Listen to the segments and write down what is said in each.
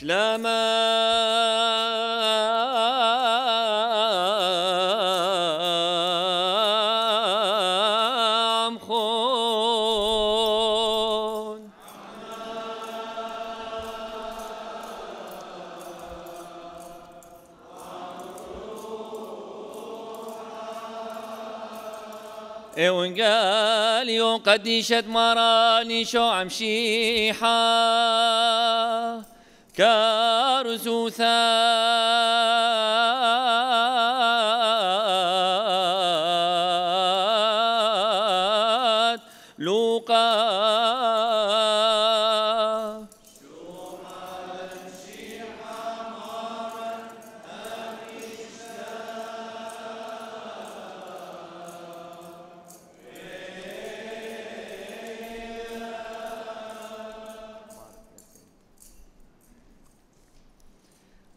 شلاما خون ايوان قال يوم قديشت مراني شو شيحه كارثوثا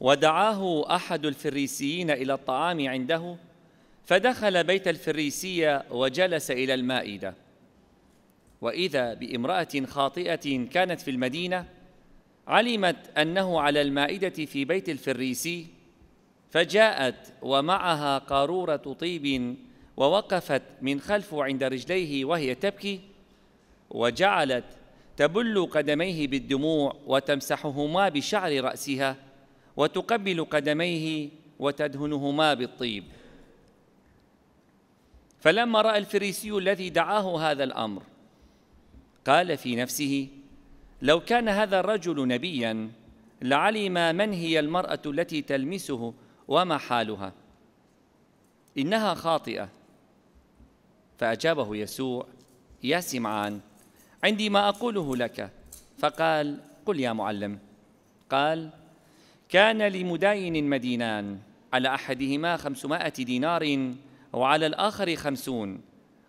ودعاه احد الفريسيين الى الطعام عنده فدخل بيت الفريسيه وجلس الى المائده واذا بامراه خاطئه كانت في المدينه علمت انه على المائده في بيت الفريسي فجاءت ومعها قاروره طيب ووقفت من خلفه عند رجليه وهي تبكي وجعلت تبل قدميه بالدموع وتمسحهما بشعر راسها وتقبل قدميه وتدهنهما بالطيب فلما راى الفريسي الذي دعاه هذا الامر قال في نفسه لو كان هذا الرجل نبيا لعلم من هي المراه التي تلمسه وما حالها انها خاطئه فاجابه يسوع يا سمعان عندي ما اقوله لك فقال قل يا معلم قال كان لمداين مدينان على أحدهما خمسمائة دينار وعلى الآخر خمسون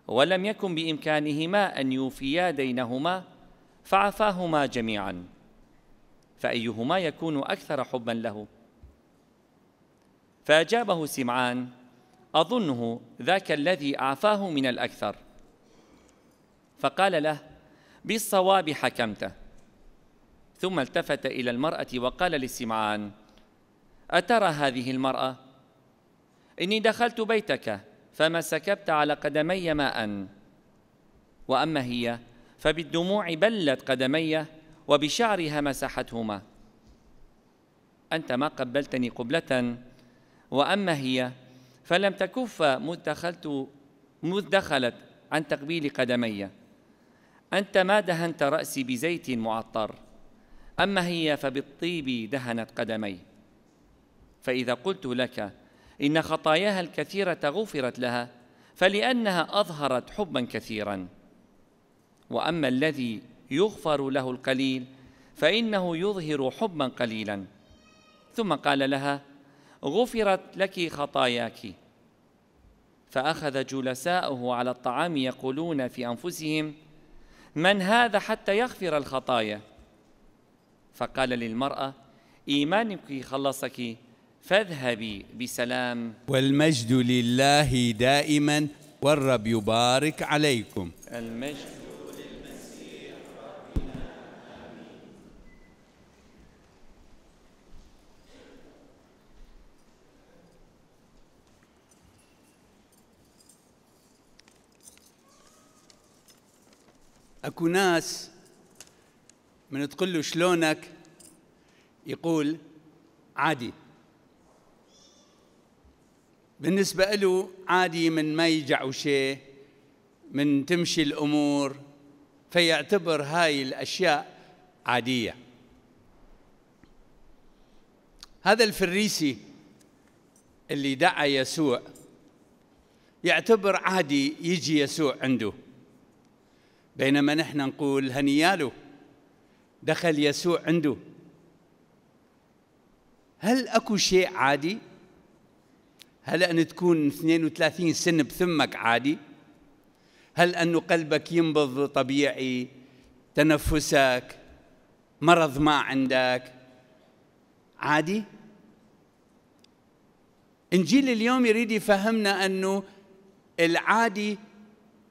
ولم يكن بإمكانهما أن يوفيا دينهما فعفاهما جميعا فأيهما يكون أكثر حبا له فأجابه سمعان أظنه ذاك الذي أعفاه من الأكثر فقال له بالصواب حكمته ثم التفت إلى المرأة وقال لسمعان أترى هذه المرأة؟ إني دخلت بيتك فما سكبت على قدمي ماء وأما هي فبالدموع بلت قدمي وبشعرها مسحتهما أنت ما قبلتني قبلة وأما هي فلم تكف مذ دخلت مذ دخلت عن تقبيل قدمي أنت ما دهنت رأسي بزيت معطر أما هي فبالطيب دهنت قدمي فإذا قلت لك إن خطاياها الكثيرة غفرت لها فلأنها أظهرت حبا كثيرا وأما الذي يغفر له القليل فإنه يظهر حبا قليلا ثم قال لها غفرت لك خطاياك فأخذ جلساؤه على الطعام يقولون في أنفسهم من هذا حتى يغفر الخطايا فقال للمرأة إيمانك خلصك فاذهبي بسلام والمجد لله دائما والرب يبارك عليكم المجد اكو ناس من تقول له شلونك يقول عادي بالنسبة له عادي من ما يجعوا شيء من تمشي الأمور فيعتبر هاي الأشياء عادية هذا الفريسي اللي دعا يسوع يعتبر عادي يجي يسوع عنده بينما نحن نقول هنياله دخل يسوع عنده هل اكو شيء عادي هل ان تكون 32 سنه بثمك عادي هل انه قلبك ينبض طبيعي تنفسك مرض ما عندك عادي انجيل اليوم يريد يفهمنا انه العادي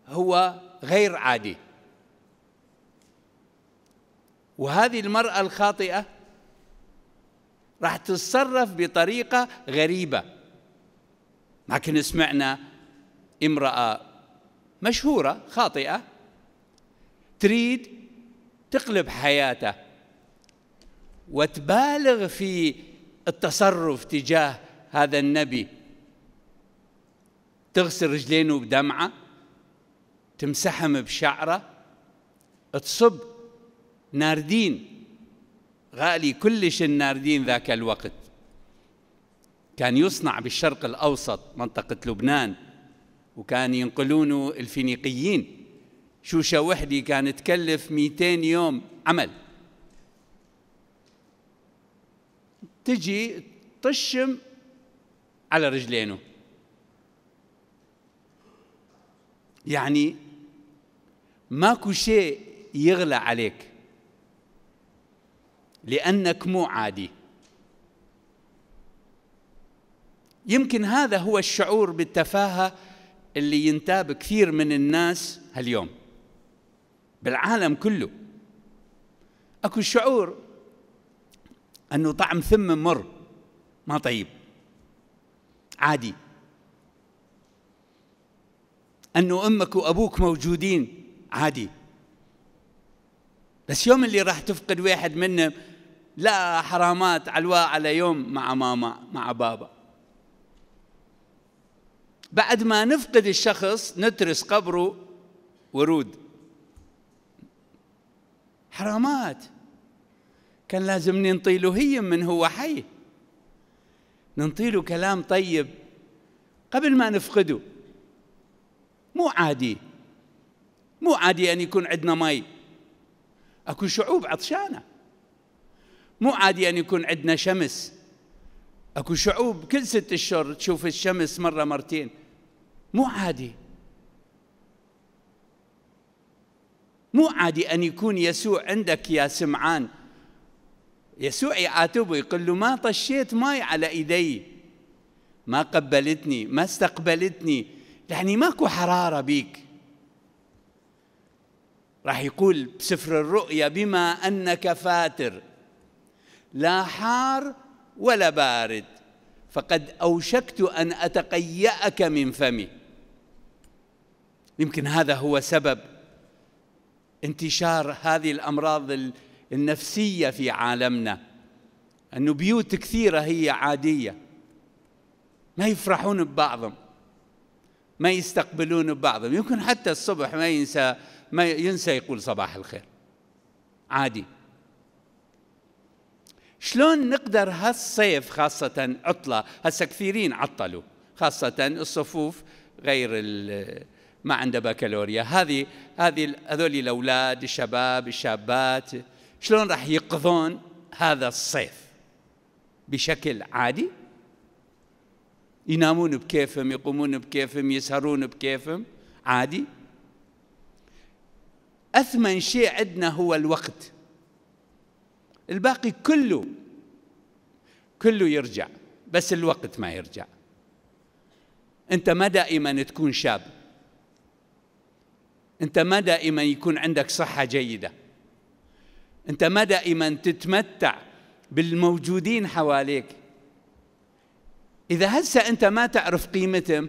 هو غير عادي وهذه المرأة الخاطئة راح تتصرف بطريقة غريبة لكن سمعنا امرأة مشهورة خاطئة تريد تقلب حياته وتبالغ في التصرف تجاه هذا النبي تغسل رجلينه بدمعة تمسحهم بشعره تصب ناردين غالي كلش الناردين ذاك الوقت كان يصنع بالشرق الأوسط منطقة لبنان وكان ينقلونه الفينيقيين شوشة وحدي كانت تكلف 200 يوم عمل تجي تشم على رجلينه يعني ماكو شيء يغلى عليك لأنك مو عادي يمكن هذا هو الشعور بالتفاهة اللي ينتاب كثير من الناس هاليوم بالعالم كله اكو شعور انه طعم ثم مر ما طيب عادي انه امك وابوك موجودين عادي بس يوم اللي راح تفقد واحد منهم لا حرامات علواء على يوم مع ماما مع بابا بعد ما نفقد الشخص نترس قبره ورود حرامات كان لازم ننطي له هي من هو حي ننطي له كلام طيب قبل ما نفقده مو عادي مو عادي أن يكون عندنا مي أكو شعوب عطشانه مو عادي أن يعني يكون عندنا شمس أكو شعوب كل ست أشهر تشوف الشمس مرة مرتين مو عادي مو عادي أن يكون يسوع عندك يا سمعان يسوع يعاتبه يقول له ما طشيت ماي على إيدي ما قبلتني ما استقبلتني يعني ماكو حرارة بيك راح يقول بسفر الرؤيا بما أنك فاتر لا حار ولا بارد فقد أوشكت أن أتقيأك من فمي يمكن هذا هو سبب انتشار هذه الأمراض النفسية في عالمنا أنه بيوت كثيرة هي عادية ما يفرحون ببعضهم ما يستقبلون ببعضهم يمكن حتى الصبح ما ينسى ما ينسى يقول صباح الخير عادي شلون نقدر هالصيف خاصة عطلة هسا كثيرين عطلوا خاصة الصفوف غير ما عنده بكالوريا هذه هذه هذول الاولاد الشباب الشابات شلون راح يقضون هذا الصيف بشكل عادي ينامون بكيفهم يقومون بكيفهم يسهرون بكيفهم عادي اثمن شيء عندنا هو الوقت الباقي كله كله يرجع بس الوقت ما يرجع انت ما دائما تكون شاب انت ما دائما يكون عندك صحه جيده انت ما دائما تتمتع بالموجودين حواليك اذا هسه انت ما تعرف قيمتهم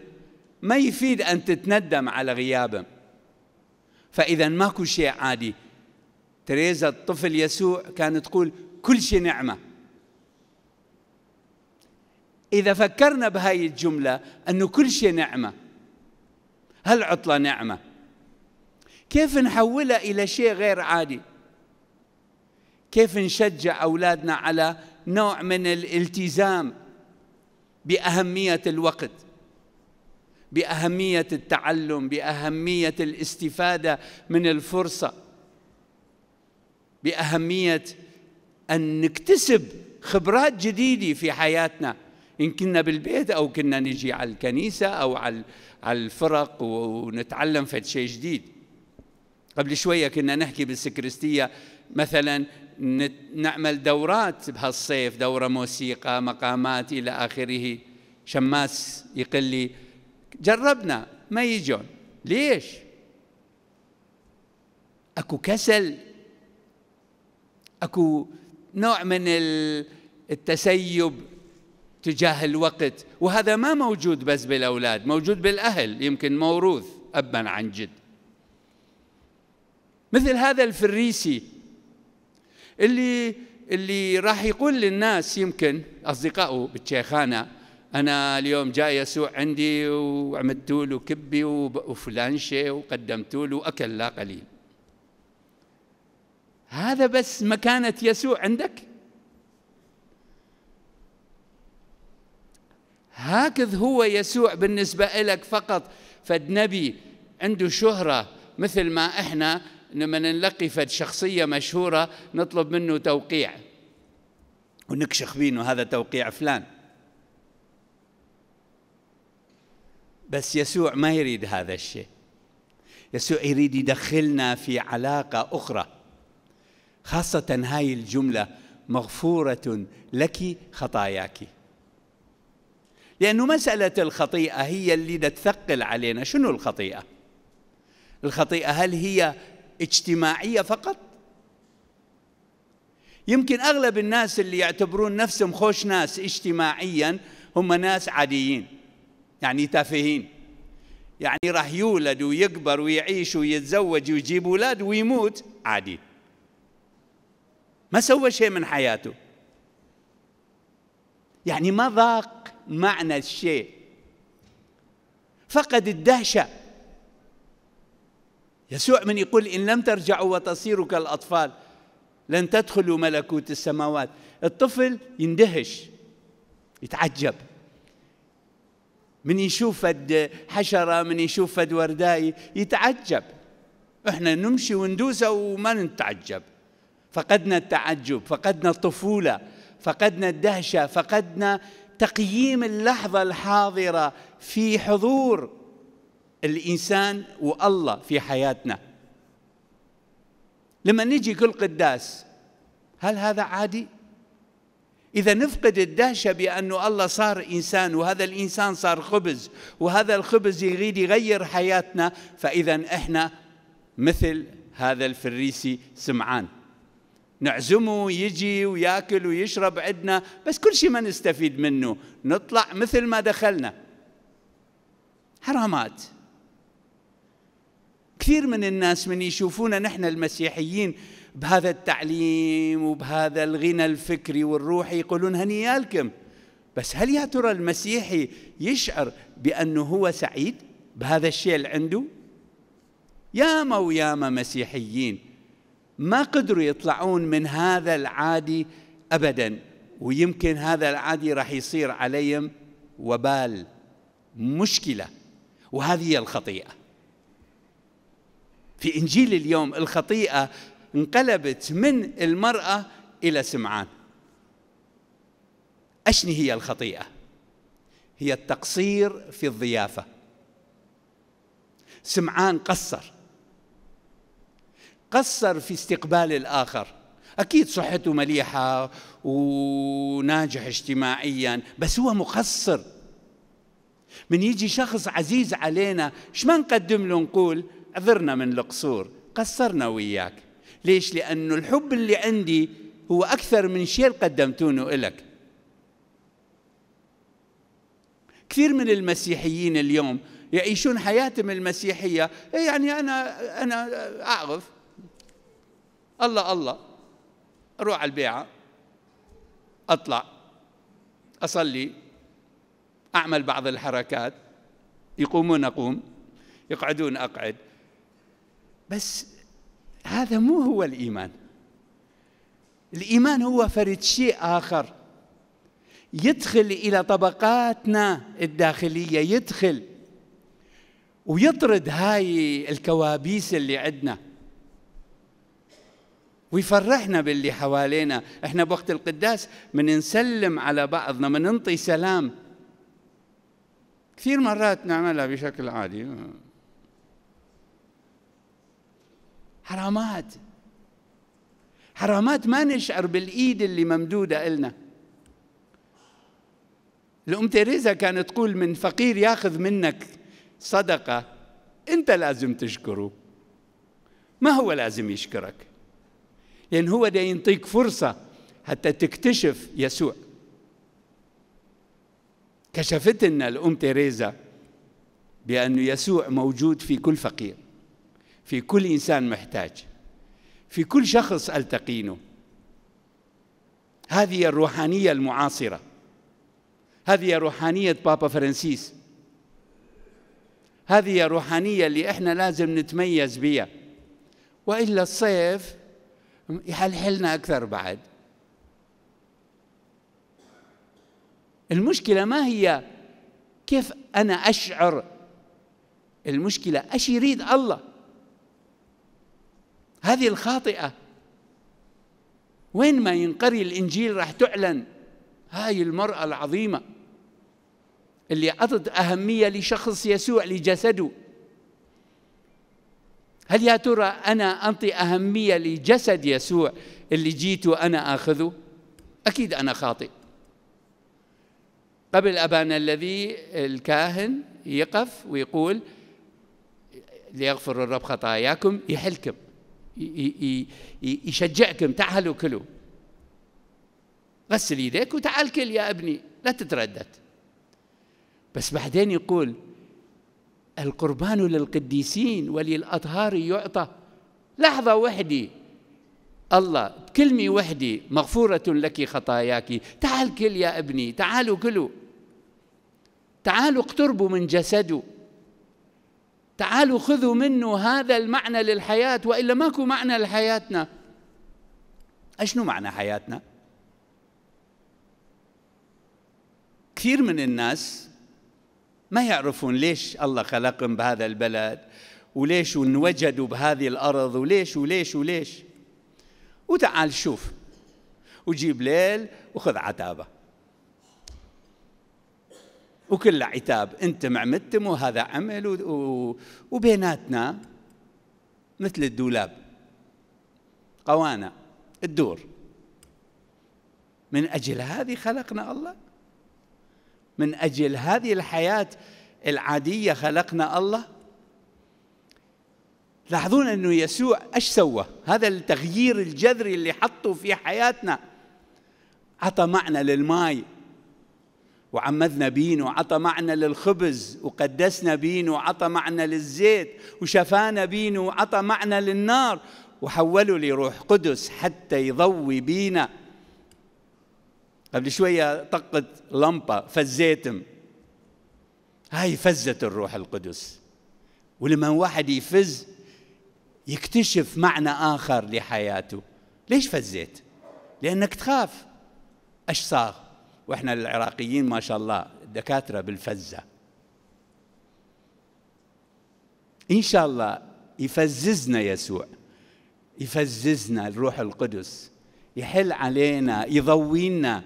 ما يفيد ان تتندم على غيابهم فاذا ماكو شيء عادي تريزا الطفل يسوع كانت تقول كل شيء نعمة إذا فكرنا بهاي الجملة أنه كل شيء نعمة هل عطلة نعمة كيف نحولها إلى شيء غير عادي كيف نشجع أولادنا على نوع من الالتزام بأهمية الوقت بأهمية التعلم بأهمية الاستفادة من الفرصة باهميه ان نكتسب خبرات جديده في حياتنا ان كنا بالبيت او كنا نجي على الكنيسه او على على الفرق ونتعلم فد شيء جديد قبل شويه كنا نحكي بالسكرستيه مثلا نعمل دورات بهالصيف دوره موسيقى مقامات الى اخره شماس يقول لي جربنا ما يجون ليش اكو كسل اكو نوع من التسيب تجاه الوقت وهذا ما موجود بس بالاولاد موجود بالاهل يمكن موروث ابا عن جد مثل هذا الفريسي اللي اللي راح يقول للناس يمكن اصدقائه بالشيخانه انا اليوم جاي يسوع عندي وعملت له كبي وفلان شيء وقدمت له اكل لا قليل هذا بس مكانة يسوع عندك هكذا هو يسوع بالنسبة لك فقط فد نبي عنده شهرة مثل ما احنا لما نلقي فد شخصية مشهورة نطلب منه توقيع ونكشخ بينه هذا توقيع فلان بس يسوع ما يريد هذا الشيء يسوع يريد يدخلنا في علاقة أخرى خاصة هاي الجملة مغفورة لك خطاياك لأنه مسألة الخطيئة هي اللي تثقل علينا شنو الخطيئة؟ الخطيئة هل هي اجتماعية فقط؟ يمكن أغلب الناس اللي يعتبرون نفسهم خوش ناس اجتماعيا هم ناس عاديين يعني تافهين يعني راح يولد ويكبر ويعيش ويتزوج ويجيب أولاد ويموت عادي ما سوى شيء من حياته يعني ما ذاق معنى الشيء فقد الدهشه يسوع من يقول ان لم ترجعوا وتصيروا كالاطفال لن تدخلوا ملكوت السماوات الطفل يندهش يتعجب من يشوف فد حشره من يشوف فد ورداي يتعجب احنا نمشي وندوسه وما نتعجب فقدنا التعجب فقدنا الطفولة فقدنا الدهشة فقدنا تقييم اللحظة الحاضرة في حضور الإنسان والله في حياتنا لما نجي كل قداس هل هذا عادي؟ إذا نفقد الدهشة بأنه الله صار إنسان وهذا الإنسان صار خبز وهذا الخبز يريد يغير حياتنا فإذا إحنا مثل هذا الفريسي سمعان نعزمه يجي وياكل ويشرب عندنا بس كل شيء ما نستفيد منه نطلع مثل ما دخلنا حرامات كثير من الناس من يشوفونا نحن المسيحيين بهذا التعليم وبهذا الغنى الفكري والروحي يقولون هنيالكم بس هل يا ترى المسيحي يشعر بأنه هو سعيد بهذا الشيء اللي عنده؟ ياما وياما مسيحيين ما قدروا يطلعون من هذا العادي ابدا ويمكن هذا العادي راح يصير عليهم وبال مشكله وهذه هي الخطيئه في انجيل اليوم الخطيئه انقلبت من المراه الى سمعان اشني هي الخطيئه هي التقصير في الضيافه سمعان قصر قصر في استقبال الآخر أكيد صحته مليحة وناجح اجتماعيا بس هو مقصر من يجي شخص عزيز علينا ايش ما نقدم له نقول عذرنا من القصور قصرنا وياك ليش لأنه الحب اللي عندي هو أكثر من شيء قدمتونه إلك كثير من المسيحيين اليوم يعيشون حياتهم المسيحية إيه، يعني أنا أنا أعرف الله الله أروح على البيعة أطلع أصلي أعمل بعض الحركات يقومون أقوم يقعدون أقعد بس هذا مو هو الإيمان الإيمان هو فرد شيء آخر يدخل إلى طبقاتنا الداخلية يدخل ويطرد هاي الكوابيس اللي عندنا ويفرحنا باللي حوالينا احنا بوقت القداس من نسلم على بعضنا من نعطي سلام كثير مرات نعملها بشكل عادي حرامات حرامات ما نشعر بالايد اللي ممدوده النا الام تيريزا كانت تقول من فقير ياخذ منك صدقه انت لازم تشكره ما هو لازم يشكرك لأن هو ده ينطيك فرصة حتى تكتشف يسوع كشفت لنا الأم تيريزا بأن يسوع موجود في كل فقير في كل إنسان محتاج في كل شخص ألتقينه هذه الروحانية المعاصرة هذه روحانية بابا فرانسيس هذه روحانية اللي احنا لازم نتميز بها وإلا الصيف يحلحلنا أكثر بعد المشكلة ما هي كيف أنا أشعر المشكلة أش يريد الله هذه الخاطئة وين ما ينقري الإنجيل راح تعلن هاي المرأة العظيمة اللي أعطت أهمية لشخص يسوع لجسده هل يا ترى أنا أنطي أهمية لجسد يسوع اللي جيت وأنا آخذه أكيد أنا خاطئ قبل أبانا الذي الكاهن يقف ويقول ليغفر الرب خطاياكم يحلكم يشجعكم تعالوا كلوا غسل يديك وتعال كل يا ابني لا تتردد بس بعدين يقول القربان للقديسين وللأطهار يعطى لحظة وحدي الله بكلمة وحدي مغفورة لك خطاياك تعال كل يا ابني تعالوا كلوا تعالوا اقتربوا من جسده تعالوا خذوا منه هذا المعنى للحياة وإلا ماكو معنى لحياتنا أشنو معنى حياتنا؟ كثير من الناس ما يعرفون ليش الله خلقهم بهذا البلد وليش وانوجدوا بهذه الأرض وليش وليش وليش وتعال شوف وجيب ليل وخذ عتابة وكل عتاب انتم معمتم وهذا عمل وبيناتنا مثل الدولاب قوانا الدور من أجل هذه خلقنا الله من أجل هذه الحياة العادية خلقنا الله لاحظون أنه يسوع إيش سوى هذا التغيير الجذري اللي حطه في حياتنا عطى معنى للماء وعمدنا بين وعطى معنى للخبز وقدسنا بين وعطى معنى للزيت وشفانا بين وعطى معنى للنار وحوله لروح قدس حتى يضوي بينا قبل شوية طقت لمبة فزيتم هاي فزت الروح القدس ولما واحد يفز يكتشف معنى آخر لحياته ليش فزيت؟ لأنك تخاف أش صار؟ واحنا العراقيين ما شاء الله دكاترة بالفزة إن شاء الله يفززنا يسوع يفززنا الروح القدس يحل علينا يضوينا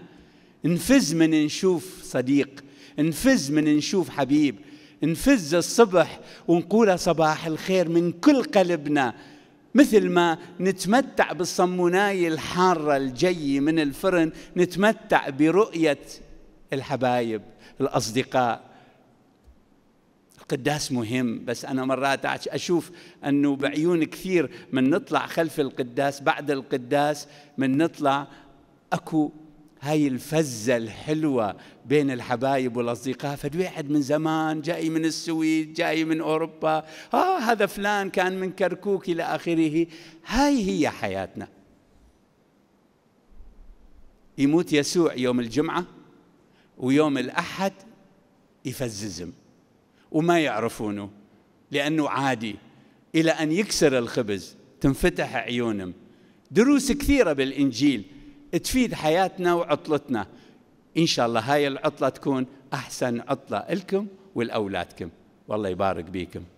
نفز من نشوف صديق نفز من نشوف حبيب نفز الصبح ونقول صباح الخير من كل قلبنا مثل ما نتمتع بالصموناي الحارة الجي من الفرن نتمتع برؤية الحبايب الأصدقاء القداس مهم بس أنا مرات أشوف أنه بعيون كثير من نطلع خلف القداس بعد القداس من نطلع أكو هاي الفزة الحلوة بين الحبايب والأصدقاء فالواحد من زمان جاي من السويد جاي من أوروبا آه هذا فلان كان من كركوك إلى آخره هاي هي حياتنا يموت يسوع يوم الجمعة ويوم الأحد يفززم وما يعرفونه لأنه عادي إلى أن يكسر الخبز تنفتح عيونهم دروس كثيرة بالإنجيل تفيد حياتنا وعطلتنا إن شاء الله هاي العطلة تكون أحسن عطلة لكم ولأولادكم والله يبارك بيكم